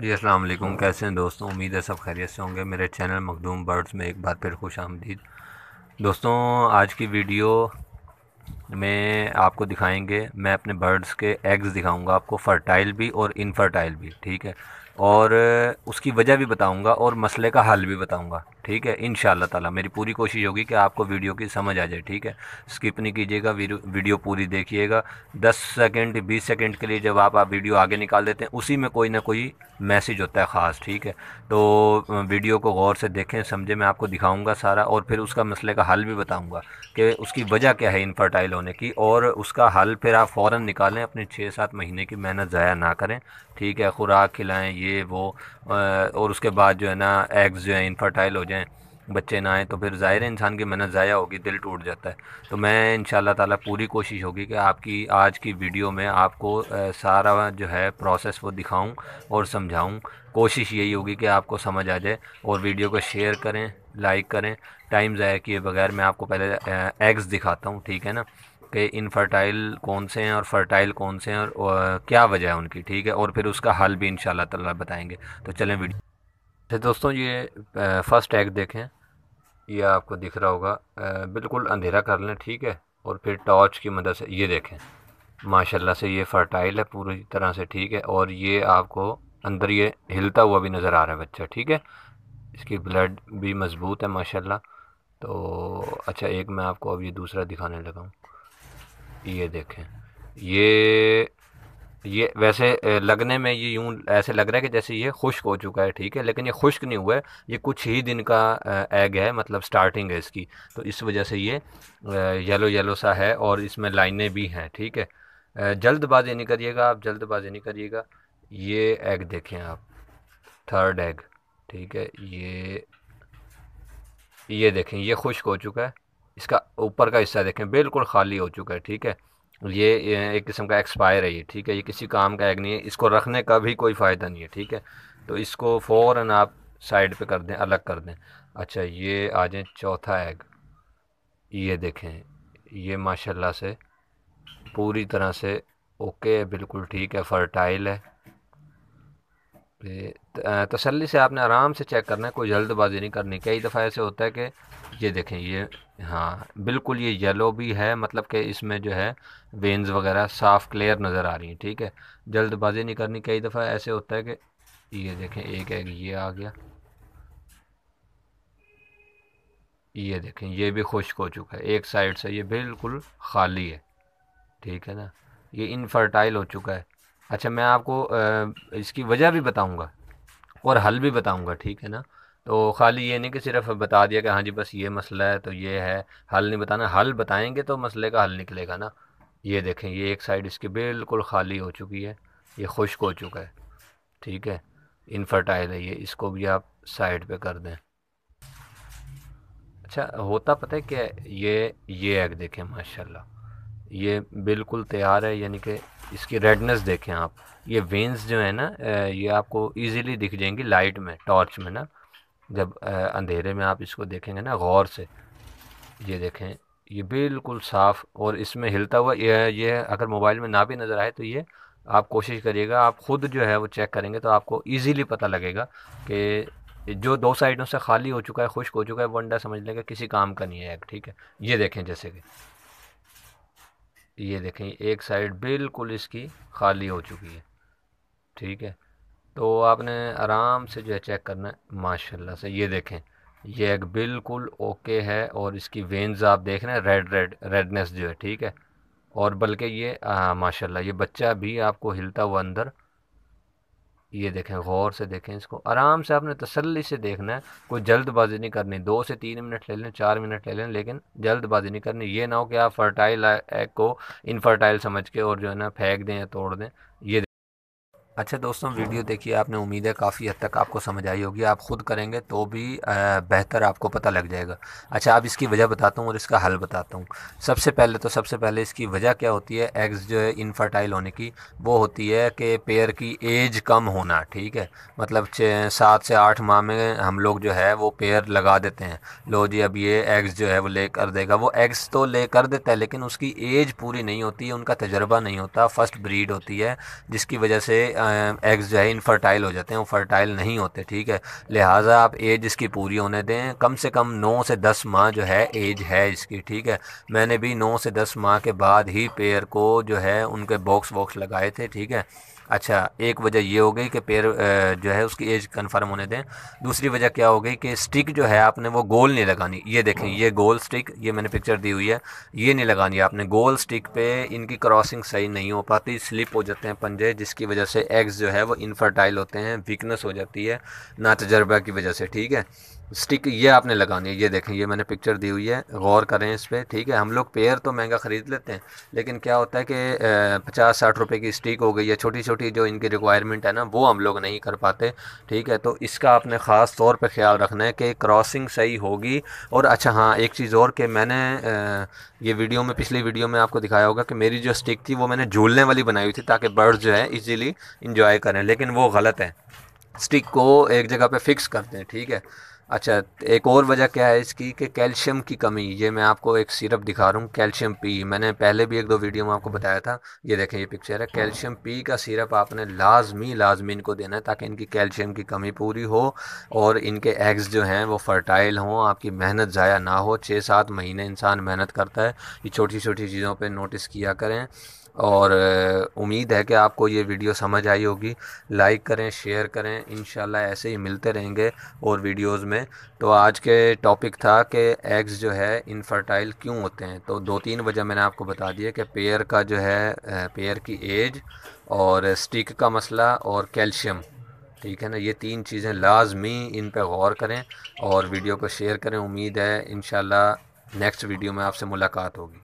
जी असलम कैसे हैं दोस्तों उम्मीद है सब खैरियत से होंगे मेरे चैनल मखदूम बर्ड्स में एक बार फिर खुश आमदीद दोस्तों आज की वीडियो में आपको दिखाएंगे मैं अपने बर्ड्स के एग्स दिखाऊंगा आपको फ़र्टाइल भी और इनफर्टाइल भी ठीक है और उसकी वजह भी बताऊंगा और मसले का हल भी बताऊंगा ठीक है इन ताला मेरी पूरी कोशिश होगी कि आपको वीडियो की समझ आ जाए ठीक है स्किप नहीं कीजिएगा वीडियो पूरी देखिएगा 10 सेकंड 20 सेकंड के लिए जब आप आप वीडियो आगे निकाल देते हैं उसी में कोई ना कोई मैसेज होता है ख़ास ठीक है तो वीडियो को गौर से देखें समझे मैं आपको दिखाऊँगा सारा और फिर उसका मसले का हल भी बताऊँगा कि उसकी वजह क्या है इनफर्टाइल होने की और उसका हल फिर आप फ़ौर निकालें अपने छः सात महीने की मेहनत ज़ाया ना करें ठीक है खुराक खिलाएँ ये वो और उसके बाद जो है ना एग्स जो है इनफर्टाइल हो जाएँ बच्चे ना आएँ तो फिर ज़ाहिर है इंसान की मेहनत ज़ाया होगी दिल टूट जाता है तो मैं इन ताला पूरी कोशिश होगी कि आपकी आज की वीडियो में आपको सारा जो है प्रोसेस वो दिखाऊं और समझाऊं कोशिश यही होगी कि आपको समझ आ जाए और वीडियो को शेयर करें लाइक करें टाइम ज़ाया किए बगैर मैं आपको पहले एग्स दिखाता हूँ ठीक है ना कि इनफर्टाइल कौन से हैं और फर्टाइल कौन से हैं और, क्या वजह है उनकी ठीक है और फिर उसका हल भी इन ताला बताएँगे तो चलें वीडियो तो दोस्तों ये फ़र्स्ट टैग देखें ये आपको दिख रहा होगा बिल्कुल अंधेरा कर लें ठीक है और फिर टॉर्च की मदद से ये देखें माशाला से ये फर्टाइल है पूरी तरह से ठीक है और ये आपको अंदर ये हिलता हुआ भी नज़र आ रहा है बच्चा ठीक है इसकी ब्लड भी मज़बूत है माशाल्लाह तो अच्छा एक मैं आपको अब ये दूसरा दिखाने लगाऊँ ये देखें ये ये वैसे लगने में ये यूं ऐसे लग रहा है कि जैसे ये खुश्क हो चुका है ठीक है लेकिन ये खुश्क नहीं हुआ है ये कुछ ही दिन का एग है मतलब स्टार्टिंग है इसकी तो इस वजह से ये येलो येलो सा है और इसमें लाइनें भी हैं ठीक है जल्दबाजी नहीं करिएगा आप जल्दबाजी नहीं करिएगा ये एग देखें आप थर्ड एग ठीक है ये ये देखें ये खुश्क हो चुका है इसका ऊपर का हिस्सा देखें बिल्कुल खाली हो चुका है ठीक है ये एक किस्म का एक्सपायर है ये ठीक है ये किसी काम का एग नहीं है इसको रखने का भी कोई फ़ायदा नहीं है ठीक है तो इसको फ़ौर आप साइड पे कर दें अलग कर दें अच्छा ये आ जाए चौथा एग ये देखें ये माशाल्लाह से पूरी तरह से ओके है बिल्कुल ठीक है फर्टाइल है तसल्ली से आपने आराम से चेक करना है कोई जल्दबाजी नहीं करनी कई दफ़ा ऐसे होता है कि ये देखें ये हाँ बिल्कुल ये येलो भी है मतलब कि इसमें जो है वेंस वगैरह साफ़ क्लियर नज़र आ रही हैं ठीक है जल्दबाजी नहीं करनी कई दफ़ा ऐसे होता है कि ये देखें एक एक ये आ गया ये देखें ये भी खुश्क हो चुका है एक साइड से ये बिल्कुल खाली है ठीक है ना ये इनफर्टाइल हो चुका है अच्छा मैं आपको इसकी वजह भी बताऊँगा और हल भी बताऊँगा ठीक है ना तो खाली ये नहीं कि सिर्फ बता दिया कि हाँ जी बस ये मसला है तो ये है हल नहीं बताना हल बताएंगे तो मसले का हल निकलेगा ना ये देखें ये एक साइड इसकी बिल्कुल खाली हो चुकी है ये खुश्क हो चुका है ठीक है इनफर्टाइल है ये इसको भी आप साइड पर कर दें अच्छा होता पता है क्या ये ये एग देखें माशाल्लाह ये बिल्कुल तैयार है यानी कि इसकी रेडनेस देखें आप ये वेंस जो है ना ये आपको इजीली दिख जाएंगी लाइट में टॉर्च में ना जब अंधेरे में आप इसको देखेंगे ना गौर से ये देखें ये बिल्कुल साफ़ और इसमें हिलता हुआ ये ये अगर मोबाइल में ना भी नज़र आए तो ये आप कोशिश करिएगा आप ख़ुद जो है वो चेक करेंगे तो आपको इजीली पता लगेगा कि जो दो साइडों से खाली हो चुका है खुश्क हो चुका है अंडा समझ लेंगे किसी काम का नहीं है ठीक है ये देखें जैसे कि ये देखें एक साइड बिल्कुल इसकी खाली हो चुकी है ठीक है तो आपने आराम से जो है चेक करना है माशाल्लाह से ये देखें ये एग बिल्कुल ओके है और इसकी वेंस आप देख रहे हैं रेड रेड रेडनेस जो है ठीक है और बल्कि ये माशाल्लाह ये बच्चा भी आपको हिलता हुआ अंदर ये देखें गौर से देखें इसको आराम से आपने तसल्ली से देखना है कोई जल्दबाजी नहीं करनी दो से तीन मिनट ले लें चार मिनट ले लें लेकिन जल्दबाजी नहीं करनी ये ना हो कि आप फर्टाइल एग को इनफर्टाइल समझ के और जो है ना फेंक दें या तोड़ दें ये अच्छा दोस्तों वीडियो देखिए आपने उम्मीद है काफ़ी हद तक आपको समझ आई होगी आप खुद करेंगे तो भी बेहतर आपको पता लग जाएगा अच्छा आप इसकी वजह बताता हूँ और इसका हल बताता हूँ सबसे पहले तो सबसे पहले इसकी वजह क्या होती है एग्स जो है इनफर्टाइल होने की वो होती है कि पेयर की एज कम होना ठीक है मतलब सात से आठ माह में हम लोग जो है वो पेयर लगा देते हैं लो जी अब ये एग्स जो है वो ले कर देगा वो एग्स तो ले कर देता है लेकिन उसकी एज पूरी नहीं होती है उनका तजर्बा नहीं होता फर्स्ट ब्रीड होती है जिसकी वजह से एग्ज़ जो है इनफर्टाइल हो जाते हैं वो फर्टाइल नहीं होते ठीक है लिहाजा आप एज इसकी पूरी होने दें कम से कम नौ से दस माह जो है एज है इसकी ठीक है मैंने भी नौ से दस माह के बाद ही पेयर को जो है उनके बॉक्स वॉक्स लगाए थे ठीक है अच्छा एक वजह ये हो गई कि पैर जो है उसकी एज कन्फर्म होने दें दूसरी वजह क्या हो गई कि स्टिक जो है आपने वो गोल नहीं लगानी ये देखें ये गोल स्टिक ये मैंने पिक्चर दी हुई है ये नहीं लगानी आपने गोल स्टिक पे इनकी क्रॉसिंग सही नहीं हो पाती स्लिप हो जाते हैं पंजे जिसकी वजह से एग्स जो है वो इनफर्टाइल होते हैं वीकनेस हो जाती है ना तजर्बा की वजह से ठीक है स्टिक ये आपने लगानी है ये देखें ये मैंने पिक्चर दी हुई है गौर करें इस पर ठीक है हम लोग पेयर तो महंगा ख़रीद लेते हैं लेकिन क्या होता है कि पचास साठ रुपए की स्टिक हो गई है छोटी छोटी जो इनकी रिक्वायरमेंट है ना वो हम लोग नहीं कर पाते ठीक है तो इसका आपने ख़ास तौर पर ख्याल रखना है कि क्रॉसिंग सही होगी और अच्छा हाँ एक चीज़ और कि मैंने ये वीडियो में पिछली वीडियो में आपको दिखाया होगा कि मेरी जो स्टिक थी वो मैंने झूलने वाली बनाई हुई थी ताकि बर्ड्स जो है ईजीली इंजॉय करें लेकिन वो गलत है स्टिक को एक जगह पे फिक्स कर दें ठीक है अच्छा एक और वजह क्या है इसकी कि कैल्शियम की कमी ये मैं आपको एक सिरप दिखा रहा हूँ कैल्शियम पी मैंने पहले भी एक दो वीडियो में आपको बताया था ये देखें ये पिक्चर है कैल्शियम पी का सिरप आपने लाजमी लाजमी इनको देना है ताकि इनकी कैल्शियम की कमी पूरी हो और इनके एग्स जो हैं वो फर्टाइल हों आपकी मेहनत ज़ाया ना हो छः सात महीने इंसान मेहनत करता है ये छोटी छोटी चीज़ों पर नोटिस किया करें और उम्मीद है कि आपको ये वीडियो समझ आई होगी लाइक करें शेयर करें इन ऐसे ही मिलते रहेंगे और वीडियोस में तो आज के टॉपिक था कि एग्स जो है इनफर्टाइल क्यों होते हैं तो दो तीन वजह मैंने आपको बता दिया कि पेयर का जो है पेयर की एज और स्टिक का मसला और कैल्शियम ठीक है ना ये तीन चीज़ें लाजमी इन पर गौर करें और वीडियो को शेयर करें उम्मीद है इन नेक्स्ट वीडियो में आपसे मुलाकात होगी